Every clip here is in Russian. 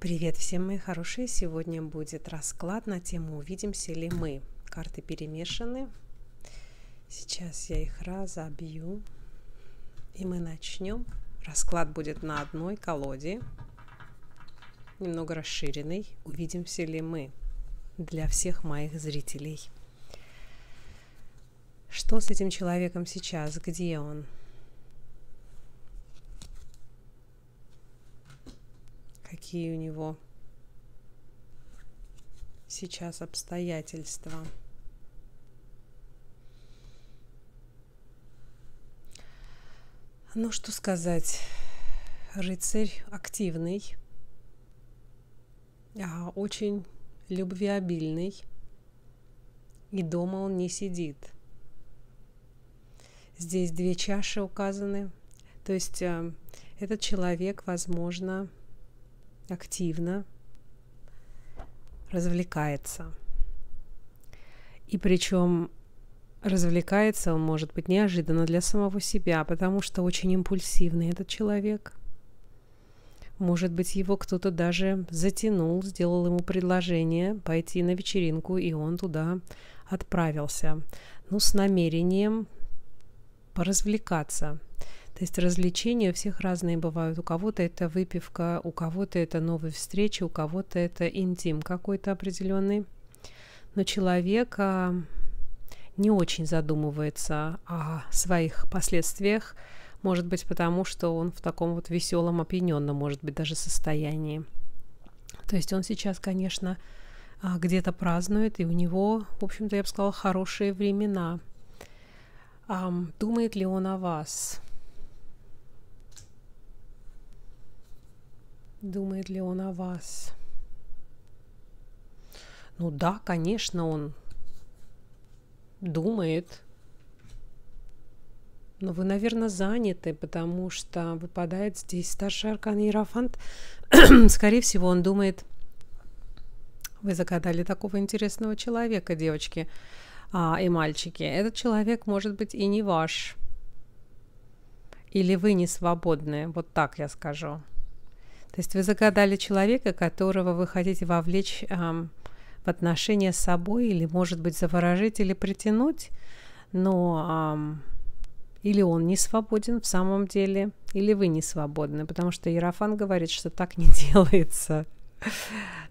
Привет всем, мои хорошие! Сегодня будет расклад на тему «Увидимся ли мы?». Карты перемешаны. Сейчас я их разобью. И мы начнем. Расклад будет на одной колоде. Немного расширенный. «Увидимся ли мы?» Для всех моих зрителей. Что с этим человеком сейчас? Где он? какие у него сейчас обстоятельства. Ну, что сказать, рыцарь активный, а очень любвеобильный, и дома он не сидит. Здесь две чаши указаны, то есть э, этот человек, возможно, активно развлекается. И причем развлекается он, может быть, неожиданно для самого себя, потому что очень импульсивный этот человек. Может быть, его кто-то даже затянул, сделал ему предложение пойти на вечеринку, и он туда отправился. Ну, с намерением поразвлекаться. То есть развлечения у всех разные бывают. У кого-то это выпивка, у кого-то это новые встречи, у кого-то это интим какой-то определенный. Но человек а, не очень задумывается о своих последствиях, может быть, потому что он в таком вот веселом, опьяненном, может быть, даже состоянии. То есть он сейчас, конечно, а, где-то празднует, и у него, в общем-то, я бы сказала, хорошие времена. Думает ли он о вас? Думает ли он о вас? Ну да, конечно, он думает. Но вы, наверное, заняты, потому что выпадает здесь старший аркан Иерофант. Скорее всего, он думает, вы загадали такого интересного человека, девочки а, и мальчики. Этот человек может быть и не ваш. Или вы не свободны, вот так я скажу. То есть вы загадали человека, которого вы хотите вовлечь эм, в отношения с собой, или, может быть, заворожить или притянуть, но эм, или он не свободен в самом деле, или вы не свободны, потому что Ерофан говорит, что так не делается.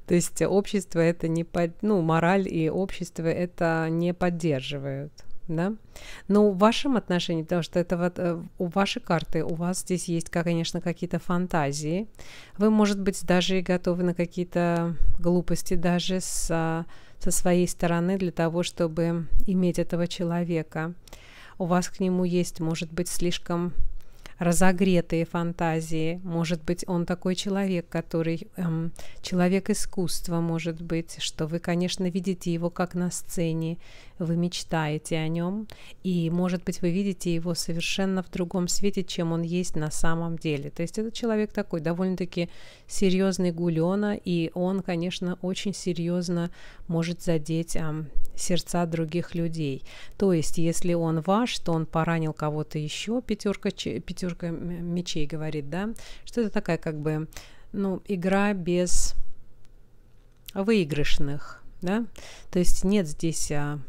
То есть общество это не под... Ну, мораль и общество это не поддерживают да? Но в вашем отношении, потому что это вот э, у вашей карты, у вас здесь есть, конечно, какие-то фантазии. Вы, может быть, даже и готовы на какие-то глупости даже со, со своей стороны для того, чтобы иметь этого человека. У вас к нему есть, может быть, слишком разогретые фантазии. Может быть, он такой человек, который эм, человек искусства, может быть, что вы, конечно, видите его как на сцене, вы мечтаете о нем, и, может быть, вы видите его совершенно в другом свете, чем он есть на самом деле. То есть этот человек такой довольно-таки серьезный гулена, и он, конечно, очень серьезно может задеть эм, сердца других людей. То есть, если он ваш, то он поранил кого-то еще, пятерка, пятерка пятерка мечей говорит, да, что это такая как бы, ну, игра без выигрышных, да, то есть нет здесь а,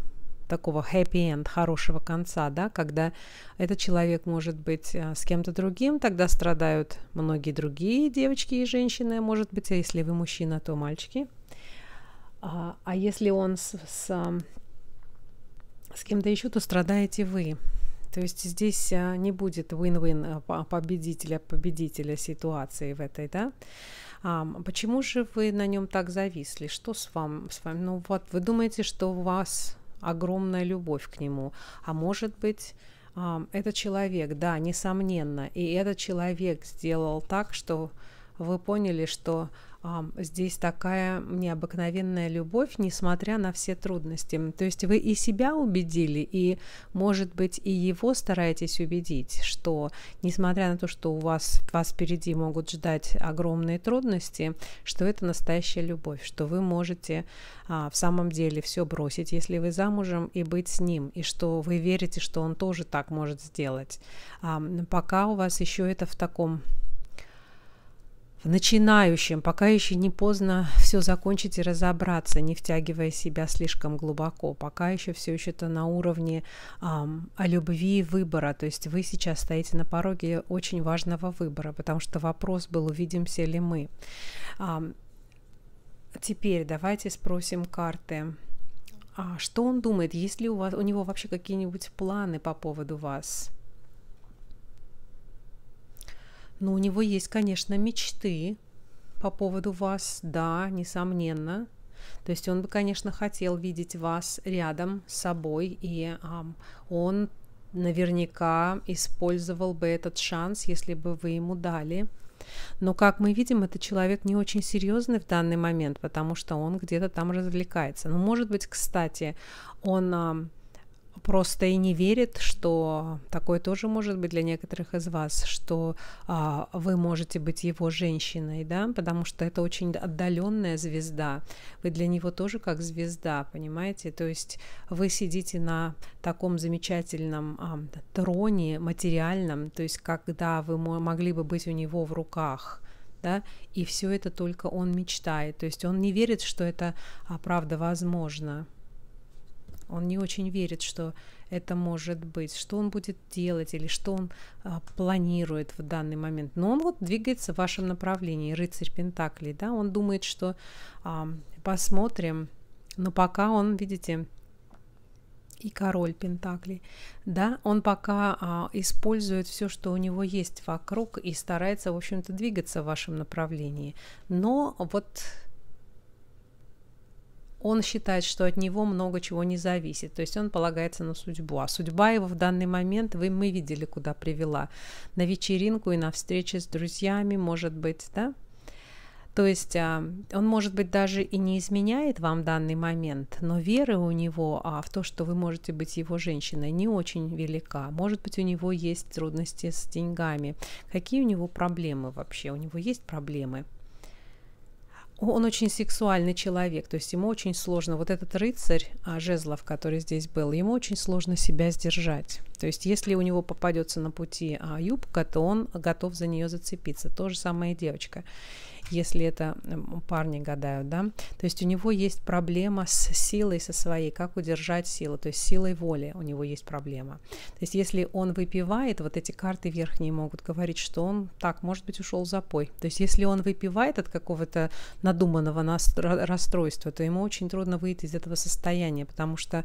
такого happy end, хорошего конца, да, когда этот человек может быть а, с кем-то другим, тогда страдают многие другие девочки и женщины, может быть, а если вы мужчина, то мальчики, а, а если он с, с, а, с кем-то еще, то страдаете вы. То есть здесь э, не будет win-win э, победителя-победителя ситуации в этой, да? А почему же вы на нем так зависли? Что с, вам, с вами? Ну вот, вы думаете, что у вас огромная любовь к нему, а может быть, этот человек, да, несомненно, и этот человек сделал так, что вы поняли, что здесь такая необыкновенная любовь, несмотря на все трудности. То есть вы и себя убедили, и, может быть, и его стараетесь убедить, что, несмотря на то, что у вас, вас впереди могут ждать огромные трудности, что это настоящая любовь, что вы можете а, в самом деле все бросить, если вы замужем, и быть с ним, и что вы верите, что он тоже так может сделать. А, пока у вас еще это в таком в начинающем, пока еще не поздно все закончить и разобраться, не втягивая себя слишком глубоко, пока еще все еще это на уровне эм, о любви и выбора, то есть вы сейчас стоите на пороге очень важного выбора, потому что вопрос был, увидимся ли мы. Эм, теперь давайте спросим карты. А что он думает? Есть ли у, вас, у него вообще какие-нибудь планы по поводу вас? Но у него есть, конечно, мечты по поводу вас, да, несомненно. То есть он бы, конечно, хотел видеть вас рядом с собой, и а, он наверняка использовал бы этот шанс, если бы вы ему дали. Но, как мы видим, этот человек не очень серьезный в данный момент, потому что он где-то там развлекается. Но, ну, может быть, кстати, он просто и не верит, что такое тоже может быть для некоторых из вас, что а, вы можете быть его женщиной, да, потому что это очень отдаленная звезда. Вы для него тоже как звезда, понимаете? То есть вы сидите на таком замечательном а, троне материальном, то есть когда вы могли бы быть у него в руках да, и все это только он мечтает, то есть он не верит, что это а, правда возможно он не очень верит, что это может быть, что он будет делать или что он а, планирует в данный момент. Но он вот двигается в вашем направлении, рыцарь Пентаклей, да, он думает, что а, посмотрим, но пока он, видите, и король Пентаклей, да, он пока а, использует все, что у него есть вокруг и старается, в общем-то, двигаться в вашем направлении. Но вот он считает, что от него много чего не зависит, то есть он полагается на судьбу, а судьба его в данный момент, вы, мы видели, куда привела, на вечеринку и на встречи с друзьями, может быть, да? То есть а, он, может быть, даже и не изменяет вам данный момент, но вера у него а в то, что вы можете быть его женщиной, не очень велика. Может быть, у него есть трудности с деньгами. Какие у него проблемы вообще? У него есть проблемы – он очень сексуальный человек, то есть ему очень сложно, вот этот рыцарь а, Жезлов, который здесь был, ему очень сложно себя сдержать. То есть если у него попадется на пути а, юбка, то он готов за нее зацепиться. То же самое и девочка если это парни гадают, да, то есть у него есть проблема с силой со своей, как удержать силу, то есть силой воли у него есть проблема. То есть если он выпивает, вот эти карты верхние могут говорить, что он так, может быть, ушел в запой. То есть если он выпивает от какого-то надуманного расстройства, то ему очень трудно выйти из этого состояния, потому что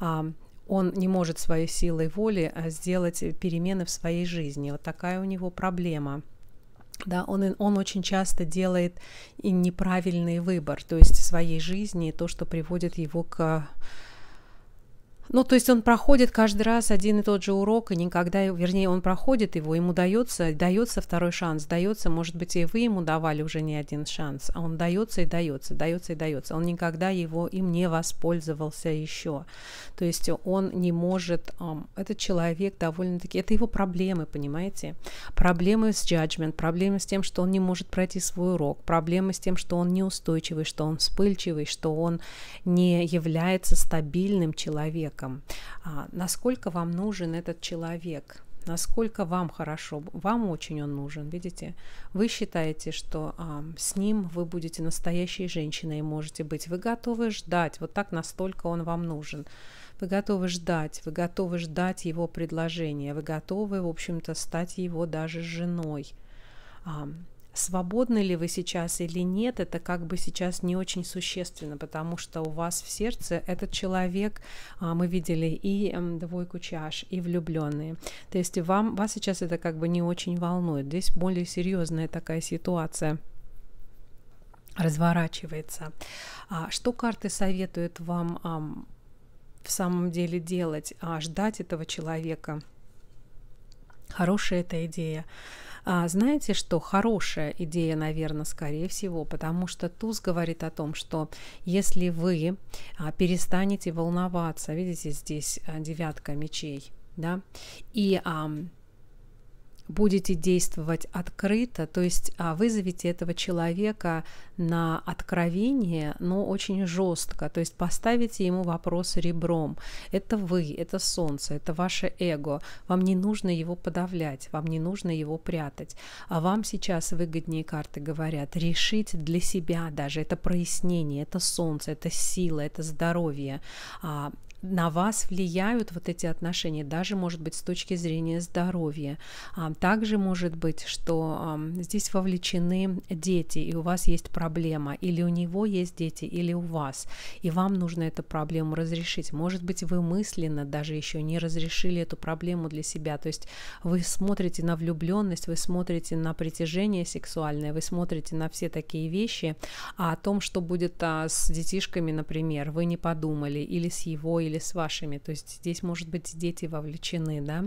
а, он не может своей силой воли а, сделать перемены в своей жизни. Вот такая у него проблема да, он, он очень часто делает и неправильный выбор, то есть в своей жизни, то, что приводит его к ну, то есть он проходит каждый раз один и тот же урок, и никогда, вернее, он проходит его, ему дается, дается второй шанс, дается, может быть, и вы ему давали уже не один шанс, а он дается и дается, дается и дается. Он никогда его им не воспользовался еще. То есть он не может, um, этот человек довольно-таки, это его проблемы, понимаете? Проблемы с judgment, проблемы с тем, что он не может пройти свой урок, проблемы с тем, что он неустойчивый, что он вспыльчивый, что он не является стабильным человеком человеком, а, насколько вам нужен этот человек, насколько вам хорошо, вам очень он нужен, видите? Вы считаете, что а, с ним вы будете настоящей женщиной, можете быть, вы готовы ждать, вот так настолько он вам нужен. Вы готовы ждать, вы готовы ждать его предложения, вы готовы, в общем-то, стать его даже женой. А, свободны ли вы сейчас или нет, это как бы сейчас не очень существенно, потому что у вас в сердце этот человек, а, мы видели и эм, двойку чаш, и влюбленные. То есть вам, вас сейчас это как бы не очень волнует. Здесь более серьезная такая ситуация разворачивается. А, что карты советуют вам в самом деле делать? А, ждать этого человека. Хорошая эта идея а, знаете, что хорошая идея, наверное, скорее всего, потому что туз говорит о том, что если вы а, перестанете волноваться, видите, здесь а, девятка мечей, да, и а, будете действовать открыто, то есть а, вызовите этого человека на откровение, но очень жестко, то есть поставите ему вопрос ребром. Это вы, это солнце, это ваше эго, вам не нужно его подавлять, вам не нужно его прятать. А вам сейчас выгоднее карты говорят решить для себя даже, это прояснение, это солнце, это сила, это здоровье. А, на вас влияют вот эти отношения, даже, может быть, с точки зрения здоровья. А, также может быть, что здесь вовлечены дети, и у вас есть проблема, или у него есть дети, или у вас, и вам нужно эту проблему разрешить. Может быть, вы мысленно даже еще не разрешили эту проблему для себя, то есть вы смотрите на влюбленность, вы смотрите на притяжение сексуальное, вы смотрите на все такие вещи, а о том, что будет а, с детишками, например, вы не подумали, или с его, или или с вашими. То есть здесь, может быть, дети вовлечены, да,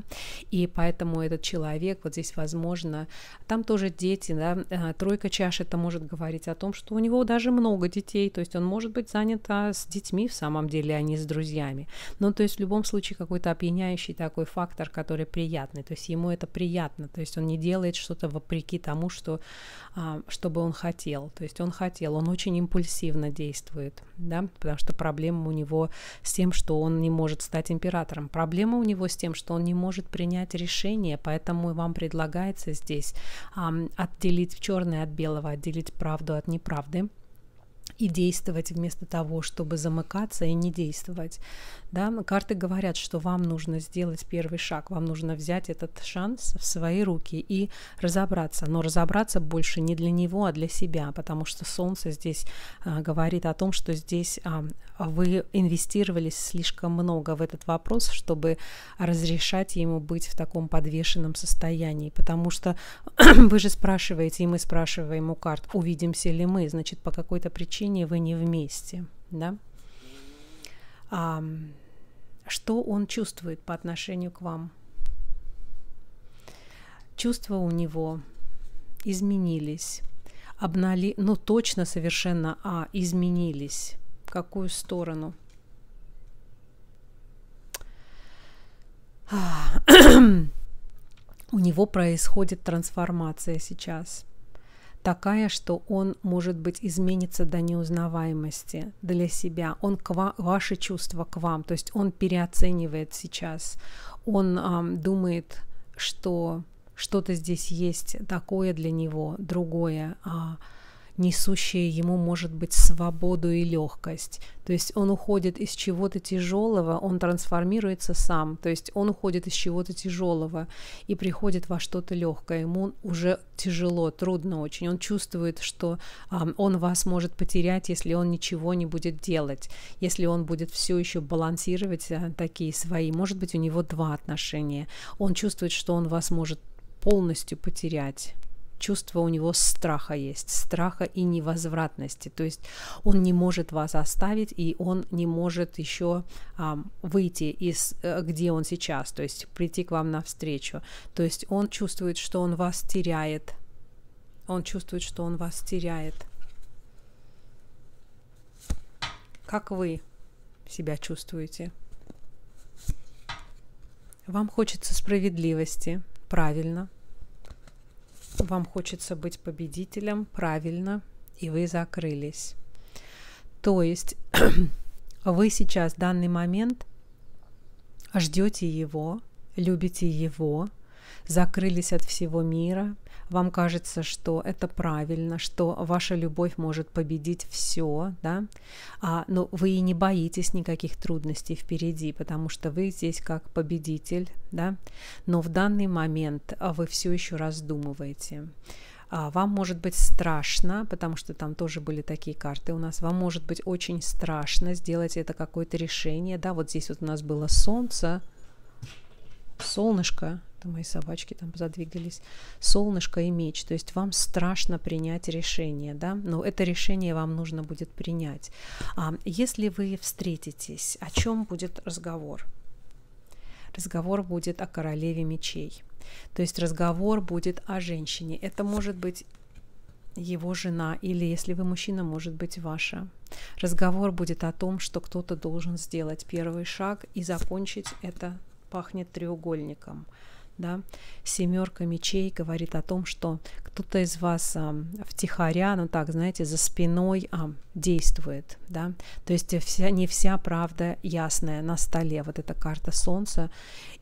и поэтому этот человек, вот здесь, возможно, там тоже дети, да, э, тройка чаш, это может говорить о том, что у него даже много детей, то есть он может быть занят а, с детьми в самом деле, а не с друзьями. Ну, то есть в любом случае какой-то опьяняющий такой фактор, который приятный, то есть ему это приятно, то есть он не делает что-то вопреки тому, что, а, чтобы он хотел, то есть он хотел, он очень импульсивно действует, да, потому что проблема у него с тем, что он не может стать императором. Проблема у него с тем, что он не может принять решение, поэтому вам предлагается здесь а, отделить черное от белого, отделить правду от неправды и действовать вместо того, чтобы замыкаться и не действовать. Да? Карты говорят, что вам нужно сделать первый шаг, вам нужно взять этот шанс в свои руки и разобраться. Но разобраться больше не для него, а для себя, потому что Солнце здесь а, говорит о том, что здесь а, вы инвестировались слишком много в этот вопрос, чтобы разрешать ему быть в таком подвешенном состоянии, потому что вы же спрашиваете, и мы спрашиваем у карт, увидимся ли мы, значит, по какой-то причине причине вы не вместе, да? А, что он чувствует по отношению к вам? Чувства у него изменились, обнали, ну точно совершенно, а изменились. В какую сторону? у него происходит трансформация сейчас такая, что он, может быть, изменится до неузнаваемости для себя. Он к ва- ваши чувства к вам, то есть он переоценивает сейчас, он эм, думает, что что-то здесь есть такое для него, другое. Э, несущее ему, может быть, свободу и легкость. То есть он уходит из чего-то тяжелого, он трансформируется сам. То есть он уходит из чего-то тяжелого и приходит во что-то легкое. Ему уже тяжело, трудно очень. Он чувствует, что э, он вас может потерять, если он ничего не будет делать, если он будет все еще балансировать э, такие свои. Может быть, у него два отношения. Он чувствует, что он вас может полностью потерять чувство у него страха есть, страха и невозвратности. То есть он не может вас оставить, и он не может еще а, выйти из э, где он сейчас, то есть прийти к вам навстречу. То есть он чувствует, что он вас теряет. Он чувствует, что он вас теряет. Как вы себя чувствуете? Вам хочется справедливости, правильно – вам хочется быть победителем, правильно, и вы закрылись. То есть вы сейчас, в данный момент, ждете его, любите его, закрылись от всего мира – вам кажется, что это правильно, что ваша любовь может победить все, да, а, но вы и не боитесь никаких трудностей впереди, потому что вы здесь как победитель, да, но в данный момент а, вы все еще раздумываете. А, вам может быть страшно, потому что там тоже были такие карты у нас. Вам может быть очень страшно сделать это какое-то решение. Да, вот здесь вот у нас было солнце, солнышко, это мои собачки там задвигались, солнышко и меч, то есть вам страшно принять решение, да, но это решение вам нужно будет принять. А если вы встретитесь, о чем будет разговор? Разговор будет о королеве мечей, то есть разговор будет о женщине. Это может быть его жена, или если вы мужчина, может быть ваша. Разговор будет о том, что кто-то должен сделать первый шаг и закончить это пахнет треугольником да, семерка мечей говорит о том, что кто-то из вас а, втихаря, ну так, знаете, за спиной а, действует, да, то есть вся, не вся правда ясная на столе, вот эта карта солнца,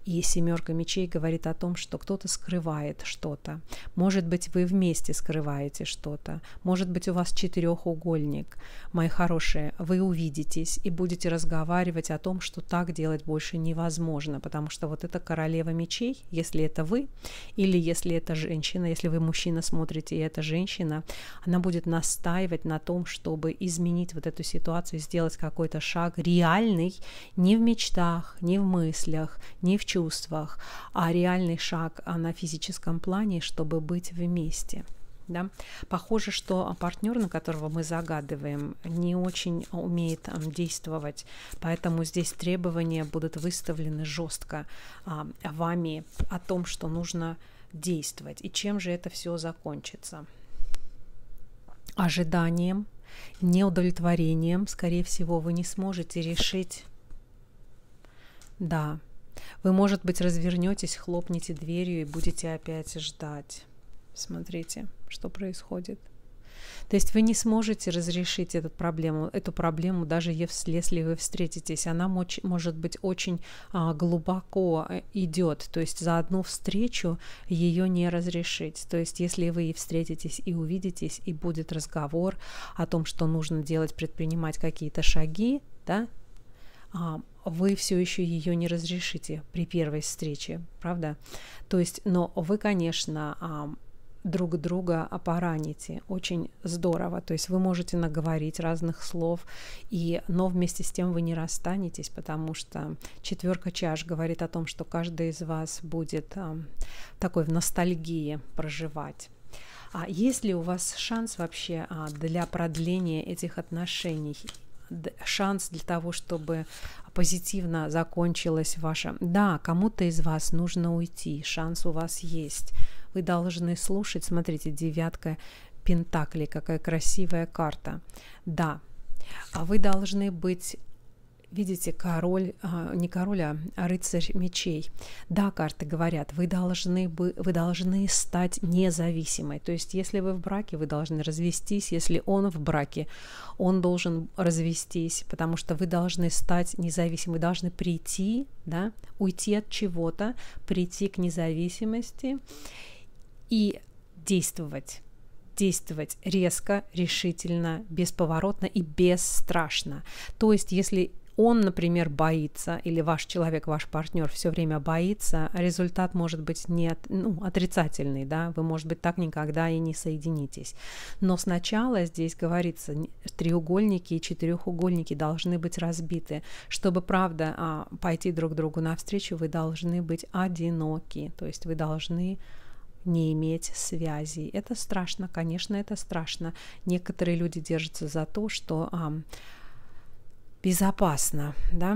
и семерка мечей говорит о том, что кто-то скрывает что-то. Может быть, вы вместе скрываете что-то. Может быть, у вас четырехугольник. Мои хорошие, вы увидитесь и будете разговаривать о том, что так делать больше невозможно, потому что вот эта королева мечей, если это вы, или если это женщина, если вы мужчина смотрите, и это женщина, она будет настаивать на том, чтобы изменить вот эту ситуацию, сделать какой-то шаг реальный, не в мечтах, не в мыслях, не в чувствах, а реальный шаг а на физическом плане, чтобы быть вместе. Да? Похоже, что партнер, на которого мы загадываем, не очень умеет действовать, поэтому здесь требования будут выставлены жестко а, вами о том, что нужно действовать и чем же это все закончится. Ожиданием, неудовлетворением, скорее всего, вы не сможете решить. Да, вы, может быть, развернетесь, хлопните дверью и будете опять ждать. Смотрите, что происходит. То есть вы не сможете разрешить эту проблему, эту проблему даже если вы встретитесь. Она мочь, может быть очень а, глубоко э, идет. То есть за одну встречу ее не разрешить. То есть если вы и встретитесь и увидитесь и будет разговор о том, что нужно делать, предпринимать какие-то шаги, да, а, вы все еще ее не разрешите при первой встрече, правда? То есть, но вы, конечно, а, друг друга опораните. Очень здорово. То есть вы можете наговорить разных слов, и, но вместе с тем вы не расстанетесь, потому что четверка чаш говорит о том, что каждый из вас будет а, такой в ностальгии проживать. А есть ли у вас шанс вообще для продления этих отношений? шанс для того, чтобы позитивно закончилось ваше. Да, кому-то из вас нужно уйти, шанс у вас есть. Вы должны слушать, смотрите, девятка Пентакли, какая красивая карта. Да, а вы должны быть видите, король, а, не король, а, а рыцарь мечей. Да, карты говорят, вы должны, бы, вы должны стать независимой. То есть, если вы в браке, вы должны развестись. Если он в браке, он должен развестись, потому что вы должны стать независимой, должны прийти, да, уйти от чего-то, прийти к независимости и действовать действовать резко, решительно, бесповоротно и бесстрашно. То есть, если он, например, боится, или ваш человек, ваш партнер все время боится, результат может быть не от, ну, отрицательный, да, вы, может быть, так никогда и не соединитесь. Но сначала здесь говорится, треугольники и четырехугольники должны быть разбиты. Чтобы, правда, а, пойти друг другу навстречу, вы должны быть одиноки, то есть вы должны не иметь связей. Это страшно, конечно, это страшно. Некоторые люди держатся за то, что а, безопасно, да.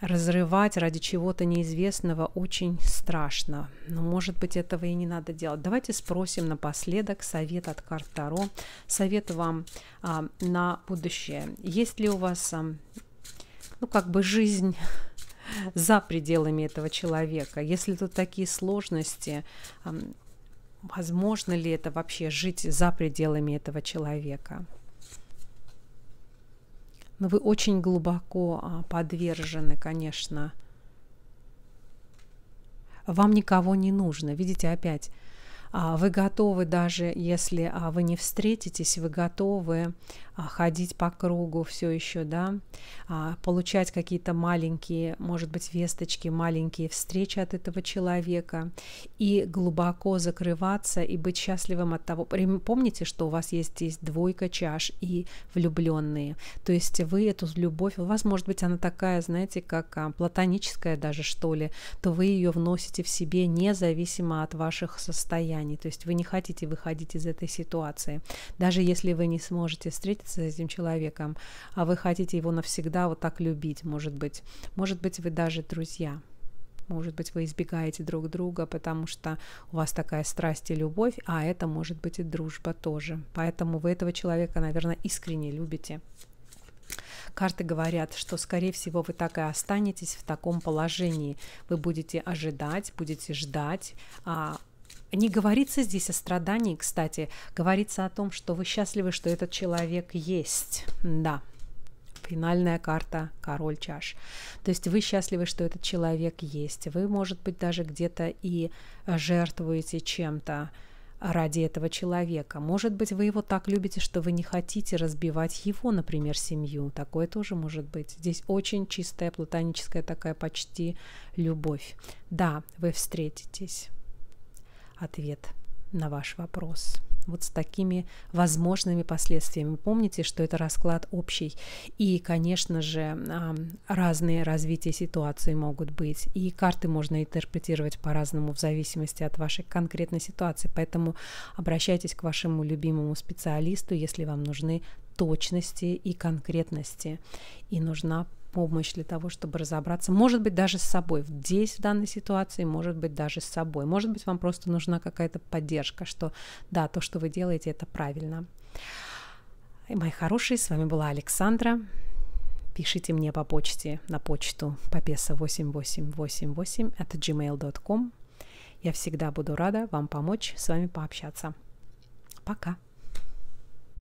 Разрывать ради чего-то неизвестного очень страшно. Но, может быть, этого и не надо делать. Давайте спросим напоследок совет от карт Таро. Совет вам а, на будущее. Есть ли у вас, а, ну, как бы жизнь за пределами этого человека? Если тут такие сложности, возможно ли это вообще жить за пределами этого человека? Но ну, вы очень глубоко а, подвержены, конечно. Вам никого не нужно. Видите, опять а, вы готовы, даже если а, вы не встретитесь, вы готовы а, ходить по кругу все еще, да, получать какие-то маленькие, может быть, весточки, маленькие встречи от этого человека и глубоко закрываться и быть счастливым от того. Помните, что у вас есть здесь двойка чаш и влюбленные. То есть вы эту любовь, у вас может быть она такая, знаете, как платоническая даже, что ли, то вы ее вносите в себе независимо от ваших состояний состоянии, то есть вы не хотите выходить из этой ситуации. Даже если вы не сможете встретиться с этим человеком, а вы хотите его навсегда вот так любить, может быть. Может быть, вы даже друзья. Может быть, вы избегаете друг друга, потому что у вас такая страсть и любовь, а это может быть и дружба тоже. Поэтому вы этого человека, наверное, искренне любите. Карты говорят, что, скорее всего, вы так и останетесь в таком положении. Вы будете ожидать, будете ждать, а не говорится здесь о страдании, кстати, говорится о том, что вы счастливы, что этот человек есть. Да, финальная карта король чаш. То есть вы счастливы, что этот человек есть. Вы, может быть, даже где-то и жертвуете чем-то ради этого человека. Может быть, вы его так любите, что вы не хотите разбивать его, например, семью. Такое тоже может быть. Здесь очень чистая платоническая такая почти любовь. Да, вы встретитесь ответ на ваш вопрос. Вот с такими возможными последствиями. Помните, что это расклад общий. И, конечно же, разные развития ситуации могут быть. И карты можно интерпретировать по-разному в зависимости от вашей конкретной ситуации. Поэтому обращайтесь к вашему любимому специалисту, если вам нужны точности и конкретности. И нужна помощь для того, чтобы разобраться, может быть, даже с собой, здесь, в данной ситуации, может быть, даже с собой. Может быть, вам просто нужна какая-то поддержка, что да, то, что вы делаете, это правильно. И, мои хорошие, с вами была Александра. Пишите мне по почте, на почту попеса8888 at gmail.com. Я всегда буду рада вам помочь с вами пообщаться. Пока!